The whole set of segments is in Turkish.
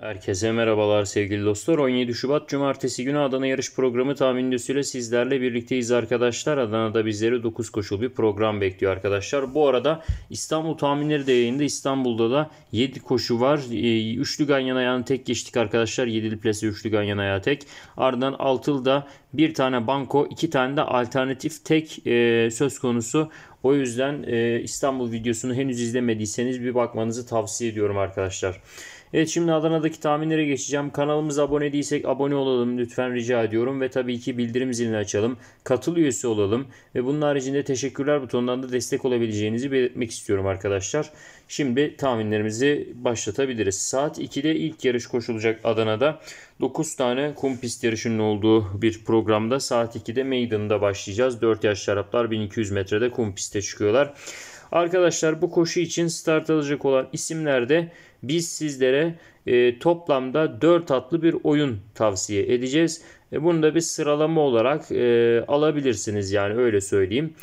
Herkese merhabalar sevgili dostlar. 17 Şubat Cumartesi günü Adana yarış programı tahmin tahminlisiyle sizlerle birlikteyiz arkadaşlar. Adana'da bizleri 9 koşul bir program bekliyor arkadaşlar. Bu arada İstanbul tahminleri de yayında. İstanbul'da da 7 koşu var. Ee, üçlü ganyan ayağını tek geçtik arkadaşlar. 7'li plase üçlü ganyan ayağı tek. Ardından 6'lı da bir tane banko, iki tane de alternatif tek e, söz konusu. O yüzden e, İstanbul videosunu henüz izlemediyseniz bir bakmanızı tavsiye ediyorum arkadaşlar. Evet şimdi Adana'daki tahminlere geçeceğim. Kanalımıza abone değilsek abone olalım lütfen rica ediyorum. Ve tabii ki bildirim zilini açalım. Katıl üyesi olalım. Ve bunun haricinde teşekkürler butonundan da destek olabileceğinizi belirtmek istiyorum arkadaşlar. Şimdi tahminlerimizi başlatabiliriz. Saat 2'de ilk yarış koşulacak Adana'da. 9 tane kum pist yarışının olduğu bir programda saat 2'de Maiden'da başlayacağız. 4 yaş şaraplar 1200 metrede kum piste çıkıyorlar. Arkadaşlar bu koşu için start alacak olan isimlerde. de biz sizlere e, toplamda 4 atlı bir oyun tavsiye edeceğiz. E, bunu da bir sıralama olarak e, alabilirsiniz yani öyle söyleyeyim.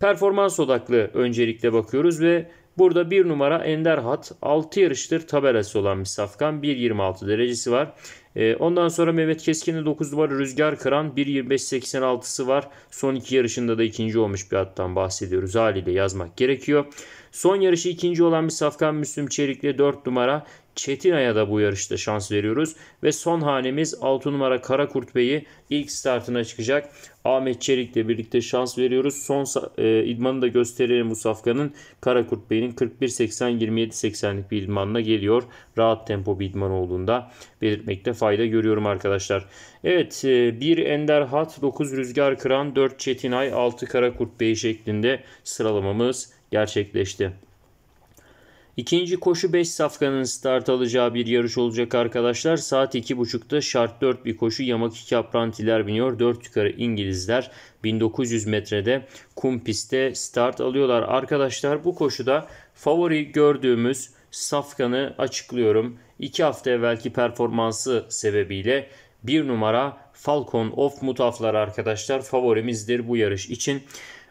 Performans odaklı öncelikle bakıyoruz ve burada 1 numara Ender Hat 6 yarıştır tabelası olan bir safkan 1.26 derecesi var. E, ondan sonra Mehmet Keskin'in 9 numara Rüzgar Kıran 1.25.86'sı var. Son iki yarışında da ikinci olmuş bir attan bahsediyoruz haliyle yazmak gerekiyor. Son yarışı ikinci olan bir safkan Müslüm Çelikli 4 numara Çetinay'a da bu yarışta şans veriyoruz. Ve son hanemiz 6 numara Karakurt Bey'i ilk startına çıkacak. Ahmet Çelik'le birlikte şans veriyoruz. Son e, idmanı da gösterelim bu safkanın. Karakurt Bey'in 41-80-27-80'lik bir idmanla geliyor. Rahat tempo bir idman olduğunda belirtmekte fayda görüyorum arkadaşlar. Evet e, Ender Hat, 9 Rüzgar Kıran, 4 Çetinay, 6 Karakurt Bey şeklinde sıralamamız gerçekleşti. İkinci koşu 5 safkanın start alacağı bir yarış olacak arkadaşlar. Saat 2.30'da şart 4 bir koşu yamak Yamaki aprantiler biniyor. 4 yukarı İngilizler 1900 metrede kum pistte start alıyorlar. Arkadaşlar bu koşuda favori gördüğümüz safkanı açıklıyorum. 2 hafta evvelki performansı sebebiyle 1 numara Falcon of Mutaflar arkadaşlar favorimizdir bu yarış için.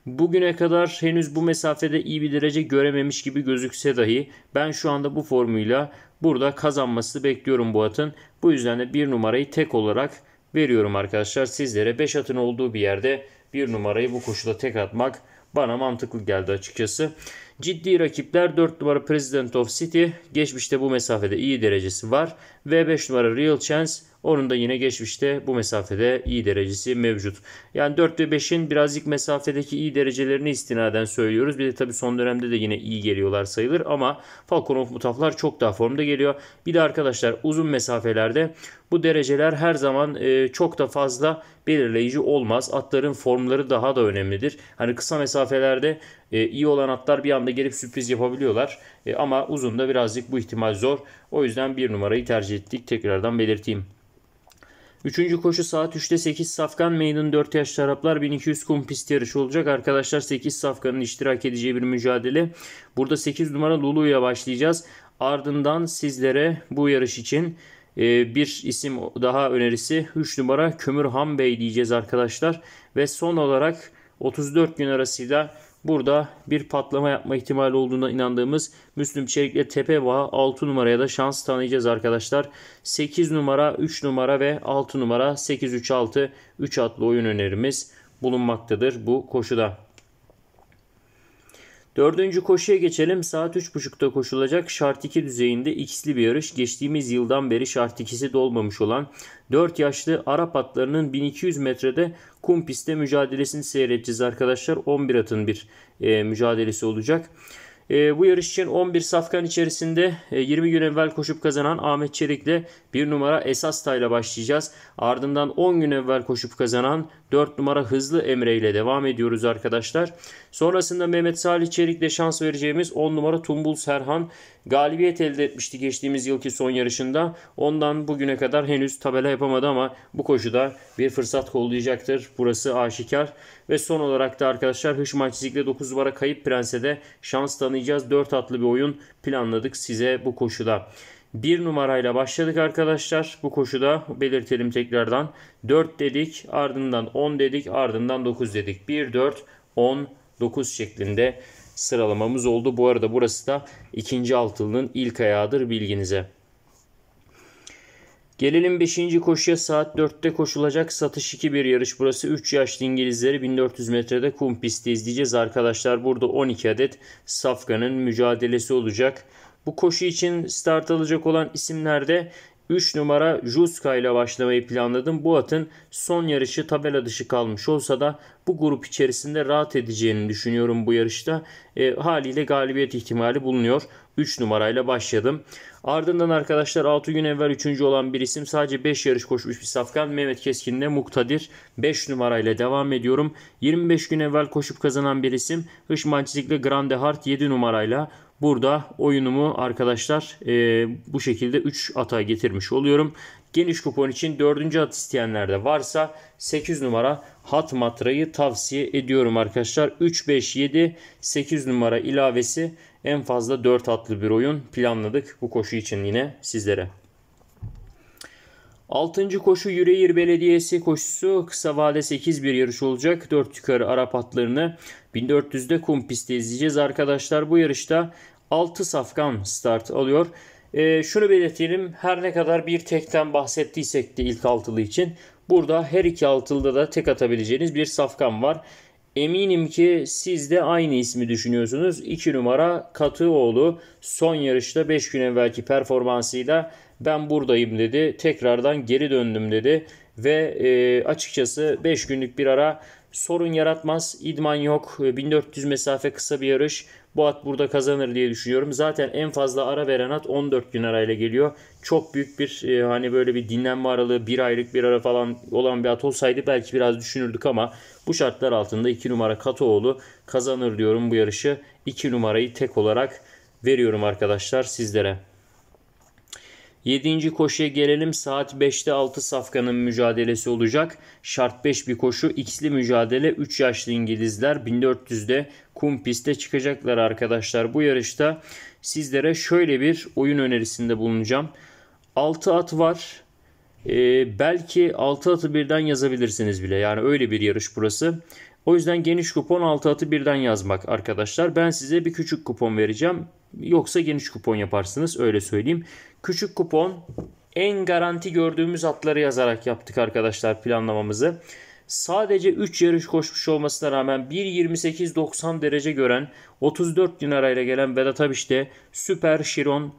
Bugüne kadar henüz bu mesafede iyi bir derece görememiş gibi gözükse dahi ben şu anda bu formuyla burada kazanması bekliyorum bu atın. Bu yüzden de bir numarayı tek olarak veriyorum arkadaşlar. Sizlere 5 atın olduğu bir yerde bir numarayı bu koşuda tek atmak bana mantıklı geldi açıkçası. Ciddi rakipler 4 numara President of City geçmişte bu mesafede iyi derecesi var ve 5 numara Real Chance onun da yine geçmişte bu mesafede iyi derecesi mevcut. Yani 4 ve 5'in birazcık mesafedeki iyi derecelerini istinaden söylüyoruz. Bir de tabii son dönemde de yine iyi geliyorlar sayılır ama Falcon of Mutaflar çok daha formda geliyor. Bir de arkadaşlar uzun mesafelerde bu dereceler her zaman e, çok da fazla belirleyici olmaz. Atların formları daha da önemlidir. Hani kısa mesafe mesafelerde e, iyi olan atlar bir anda gelip sürpriz yapabiliyorlar. E, ama uzunda birazcık bu ihtimal zor. O yüzden bir numarayı tercih ettik. Tekrardan belirteyim. Üçüncü koşu saat 3'te 8 Safkan Maiden 4 yaş taraflar 1200 kum pist yarışı olacak. Arkadaşlar 8 Safkan'ın iştirak edeceği bir mücadele. Burada 8 numara Lulu'ya başlayacağız. Ardından sizlere bu yarış için e, bir isim daha önerisi 3 numara Kömür Ham Bey diyeceğiz arkadaşlar. Ve son olarak 34 gün arasıyla burada bir patlama yapma ihtimali olduğuna inandığımız Müslüm Çelik'le tepe bağı 6 numaraya da şans tanıyacağız arkadaşlar. 8 numara, 3 numara ve 6 numara 8-3-6 3 atlı oyun önerimiz bulunmaktadır bu koşuda. Dördüncü koşuya geçelim. Saat 3.30'da koşulacak şart 2 düzeyinde x'li bir yarış. Geçtiğimiz yıldan beri şart 2'si dolmamış olan 4 yaşlı Arap atlarının 1200 metrede kum pistte mücadelesini seyredeceğiz arkadaşlar. 11 atın bir e, mücadelesi olacak. E, bu yarış için 11 safkan içerisinde e, 20 gün evvel koşup kazanan Ahmet Çelik'le 1 numara Esas Tay'la başlayacağız. Ardından 10 gün evvel koşup kazanan 4 numara hızlı Emre ile devam ediyoruz arkadaşlar. Sonrasında Mehmet Salih Çelik'le şans vereceğimiz 10 numara Tumbul Serhan galibiyet elde etmişti geçtiğimiz yılki son yarışında. Ondan bugüne kadar henüz tabela yapamadı ama bu koşuda bir fırsat kollayacaktır. Burası aşikar. Ve son olarak da arkadaşlar Hışman Çizik'le 9 numara Kayıp Prens'e şans tanıyacağız. 4 atlı bir oyun planladık size bu koşuda. 1 numarayla başladık arkadaşlar. Bu koşuda belirtelim tekrardan. 4 dedik ardından 10 dedik ardından 9 dedik. 1, 4, 10, 9 şeklinde sıralamamız oldu. Bu arada burası da ikinci altılının ilk ayağıdır bilginize. Gelelim 5. koşuya saat 4'te koşulacak satış 2 bir yarış. Burası 3 yaşlı İngilizleri 1400 metrede kum pisti izleyeceğiz arkadaşlar. Burada 12 adet Safkan'ın mücadelesi olacak. Bu koşu için start alacak olan isimlerde 3 numara Juska ile başlamayı planladım. Bu atın son yarışı tabela dışı kalmış olsa da bu grup içerisinde rahat edeceğini düşünüyorum bu yarışta. E, haliyle galibiyet ihtimali bulunuyor. 3 numarayla başladım. Ardından arkadaşlar 6 gün evvel 3. olan bir isim sadece 5 yarış koşmuş bir safkan Mehmet Keskin'le Muktadir 5 numarayla devam ediyorum. 25 gün evvel koşup kazanan bir isim ile Grande Hart 7 numarayla Burada oyunumu arkadaşlar e, bu şekilde 3 ata getirmiş oluyorum. Geniş kupon için 4. at isteyenler de varsa 8 numara hat matrayı tavsiye ediyorum arkadaşlar. 3, 5, 7, 8 numara ilavesi en fazla 4 atlı bir oyun planladık bu koşu için yine sizlere. 6. koşu Yüreğir Belediyesi koşusu kısa vade 8 bir yarış olacak. 4 yukarı Arap atlarını 1400'de kum pistte izleyeceğiz arkadaşlar. Bu yarışta 6 safkan start alıyor. E, şunu belirtelim her ne kadar bir tekten bahsettiysek de ilk altılı için burada her iki altılıda da tek atabileceğiniz bir safkan var. Eminim ki siz de aynı ismi düşünüyorsunuz. 2 numara Katıoğlu son yarışta 5 gün evvelki performansıyla ben buradayım dedi. Tekrardan geri döndüm dedi. Ve e, açıkçası 5 günlük bir ara sorun yaratmaz. İdman yok. 1400 ee, mesafe kısa bir yarış. Bu at burada kazanır diye düşünüyorum. Zaten en fazla ara veren at 14 gün arayla geliyor. Çok büyük bir e, hani böyle bir dinlenme aralığı bir aylık bir ara falan olan bir at olsaydı belki biraz düşünürdük ama bu şartlar altında 2 numara Katoğlu kazanır diyorum bu yarışı. 2 numarayı tek olarak veriyorum arkadaşlar sizlere. 7. koşuya gelelim. Saat 5'te 6 safkanın mücadelesi olacak. Şart 5 bir koşu. X'li mücadele 3 yaşlı İngilizler 1400'de kum piste çıkacaklar arkadaşlar. Bu yarışta sizlere şöyle bir oyun önerisinde bulunacağım. 6 at var. Ee, belki 6 atı birden yazabilirsiniz bile. Yani öyle bir yarış burası. O yüzden geniş kupon 6 atı birden yazmak arkadaşlar. Ben size bir küçük kupon vereceğim. Yoksa geniş kupon yaparsınız öyle söyleyeyim küçük kupon en garanti gördüğümüz atları yazarak yaptık arkadaşlar planlamamızı. Sadece 3 yarış koşmuş olmasına rağmen 1.28.90 derece gören 34 numarayla gelen Vedat Abiş de Süper Şiron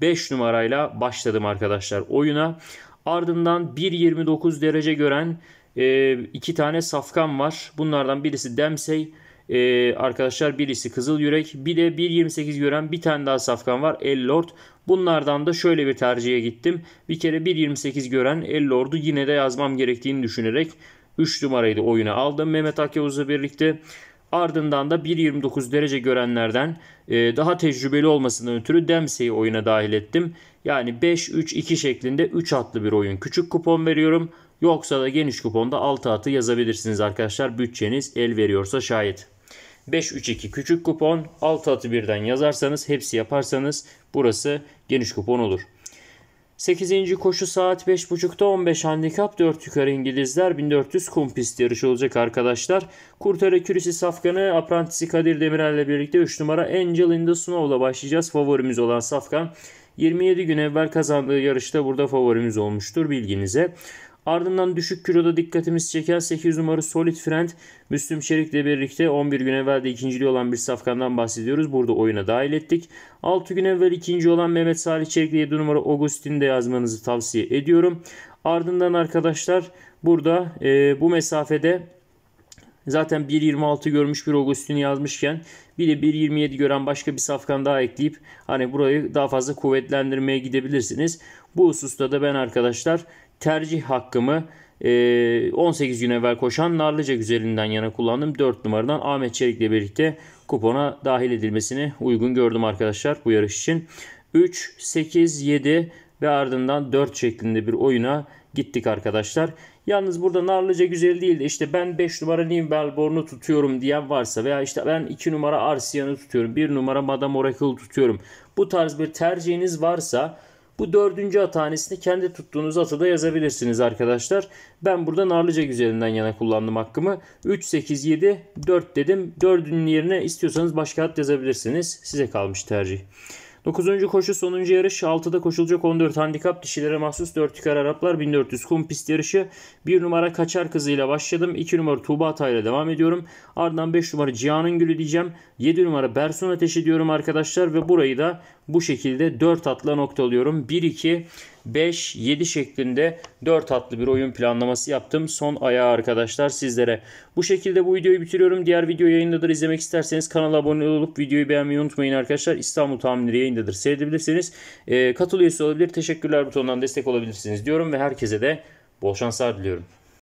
5 numarayla başladım arkadaşlar oyuna. Ardından 1.29 derece gören e, iki tane safkan var. Bunlardan birisi Demsey e, arkadaşlar birisi Kızıl Yürek bir de 1.28 gören bir tane daha safkan var Ellord. Bunlardan da şöyle bir tercihe gittim. Bir kere 1.28 gören Ellord'u yine de yazmam gerektiğini düşünerek 3 numarayı da oyuna aldım Mehmet Akyavuz'la birlikte. Ardından da 1.29 derece görenlerden e, daha tecrübeli olmasından ötürü demseyi oyuna dahil ettim. Yani 5-3-2 şeklinde 3 atlı bir oyun. Küçük kupon veriyorum. Yoksa da geniş kuponda 6 atı yazabilirsiniz arkadaşlar. Bütçeniz el veriyorsa şayet. 532 küçük kupon 6 atı birden yazarsanız hepsi yaparsanız burası geniş kupon olur. 8. koşu saat 5.30'da 15 handikap 4 yukarı İngilizler 1400 kum pist yarışı olacak arkadaşlar. Kurtar Ekürisi Safkan'ı Aprantisi Kadir Demirel ile birlikte 3 numara Angel in the Snow'la başlayacağız. Favorimiz olan Safkan 27 gün evvel kazandığı yarışta burada favorimiz olmuştur bilginize. Ardından düşük kiloda dikkatimiz çeken 8 numarı Solid Friend Müslüm Çelik'le birlikte 11 gün evvel de ikinciliği olan bir safkandan bahsediyoruz. Burada oyuna dahil ettik. 6 gün evvel ikinci olan Mehmet Salih Çelik'le 7 numara Augustin de yazmanızı tavsiye ediyorum. Ardından arkadaşlar burada e, bu mesafede Zaten 1.26 görmüş bir Augustin'i yazmışken bir de 1.27 gören başka bir safkan daha ekleyip hani burayı daha fazla kuvvetlendirmeye gidebilirsiniz. Bu hususta da ben arkadaşlar tercih hakkımı 18 e, gün evvel koşan Narlıca üzerinden yana kullandım. 4 numaradan Ahmet Çelik'le birlikte kupona dahil edilmesini uygun gördüm arkadaşlar bu yarış için. 3, 8, 7 ve ardından 4 şeklinde bir oyuna gittik arkadaşlar. Yalnız burada Narlıca güzel değil de işte ben 5 numara New Nimbelborn'u tutuyorum diyen varsa veya işte ben 2 numara Arsiyan'ı tutuyorum, 1 numara Madame Oracle'ı tutuyorum. Bu tarz bir tercihiniz varsa bu dördüncü at kendi tuttuğunuz atı da yazabilirsiniz arkadaşlar. Ben burada Narlıca güzelinden yana kullandım hakkımı. 3, 8, 7, 4 dedim. Dördünün yerine istiyorsanız başka at yazabilirsiniz. Size kalmış tercih. 9. koşu sonuncu yarış 6'da koşulacak 14 handikap dişilere mahsus 4 yukarı Araplar 1400 kum pist yarışı 1 numara Kaçar kızıyla başladım. 2 numara Tuğba Atay'la devam ediyorum. Ardından 5 numara Cihan'ın Gülü diyeceğim. 7 numara Bersun Ateşi diyorum arkadaşlar ve burayı da bu şekilde 4 atla noktalıyorum. 1-2 5, 7 şeklinde 4 hatlı bir oyun planlaması yaptım. Son ayağı arkadaşlar sizlere. Bu şekilde bu videoyu bitiriyorum. Diğer video yayındadır. İzlemek isterseniz kanala abone olup videoyu beğenmeyi unutmayın arkadaşlar. İstanbul Tahminleri yayındadır. Seyredebilirsiniz. E, katıl üyesi olabilir. Teşekkürler butonundan destek olabilirsiniz diyorum ve herkese de bol şanslar diliyorum.